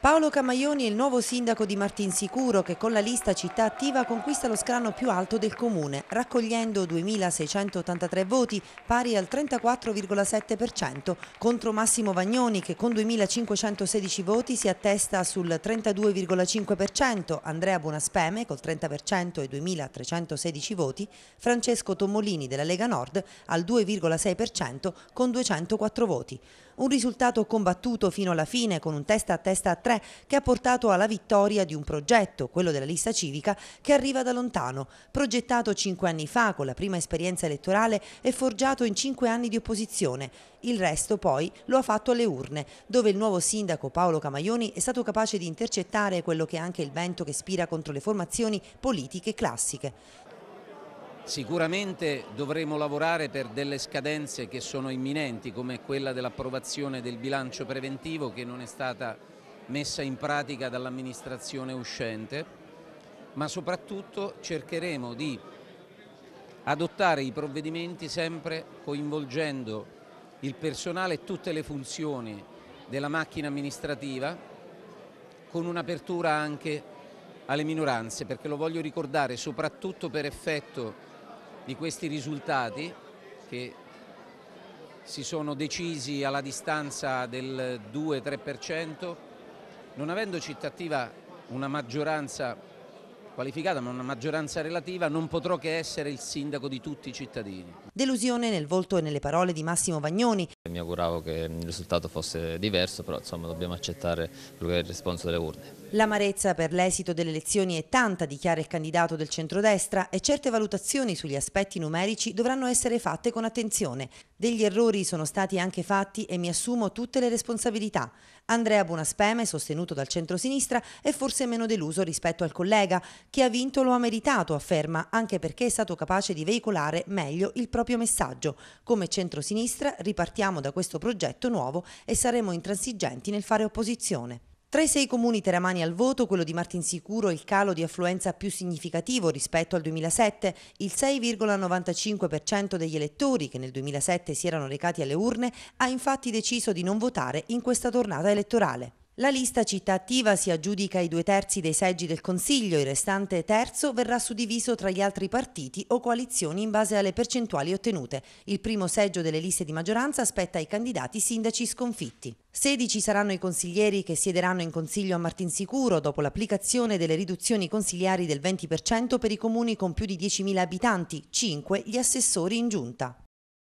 Paolo Camaioni è il nuovo sindaco di Martinsicuro che con la lista Città Attiva conquista lo scranno più alto del comune, raccogliendo 2.683 voti, pari al 34,7%, contro Massimo Vagnoni che con 2.516 voti si attesta sul 32,5%, Andrea Buonaspeme col 30% e 2.316 voti, Francesco Tommolini della Lega Nord al 2,6% con 204 voti un risultato combattuto fino alla fine con un testa a testa a tre che ha portato alla vittoria di un progetto, quello della lista civica, che arriva da lontano, progettato cinque anni fa con la prima esperienza elettorale e forgiato in cinque anni di opposizione. Il resto poi lo ha fatto alle urne, dove il nuovo sindaco Paolo Camaioni è stato capace di intercettare quello che è anche il vento che spira contro le formazioni politiche classiche. Sicuramente dovremo lavorare per delle scadenze che sono imminenti come quella dell'approvazione del bilancio preventivo che non è stata messa in pratica dall'amministrazione uscente, ma soprattutto cercheremo di adottare i provvedimenti sempre coinvolgendo il personale e tutte le funzioni della macchina amministrativa con un'apertura anche alle minoranze, perché lo voglio ricordare soprattutto per effetto di questi risultati che si sono decisi alla distanza del 2-3%, non avendo città attiva una maggioranza qualificata ma una maggioranza relativa non potrò che essere il sindaco di tutti i cittadini. Delusione nel volto e nelle parole di Massimo Vagnoni mi auguravo che il risultato fosse diverso, però insomma dobbiamo accettare quello che è il responso delle urne. L'amarezza per l'esito delle elezioni è tanta, dichiara il candidato del centrodestra, e certe valutazioni sugli aspetti numerici dovranno essere fatte con attenzione. Degli errori sono stati anche fatti e mi assumo tutte le responsabilità. Andrea Bonaspeme, sostenuto dal centrosinistra, è forse meno deluso rispetto al collega. Chi ha vinto lo ha meritato, afferma, anche perché è stato capace di veicolare meglio il proprio messaggio. Come centrosinistra ripartiamo partiamo da questo progetto nuovo e saremo intransigenti nel fare opposizione. Tra i sei comuni teramani al voto, quello di Martinsicuro è il calo di affluenza più significativo rispetto al 2007, il 6,95% degli elettori che nel 2007 si erano recati alle urne ha infatti deciso di non votare in questa tornata elettorale. La lista città-attiva si aggiudica i due terzi dei seggi del Consiglio, il restante terzo verrà suddiviso tra gli altri partiti o coalizioni in base alle percentuali ottenute. Il primo seggio delle liste di maggioranza spetta ai candidati sindaci sconfitti. 16 saranno i consiglieri che siederanno in consiglio a Martinsicuro dopo l'applicazione delle riduzioni consigliari del 20% per i comuni con più di 10.000 abitanti, 5 gli assessori in giunta.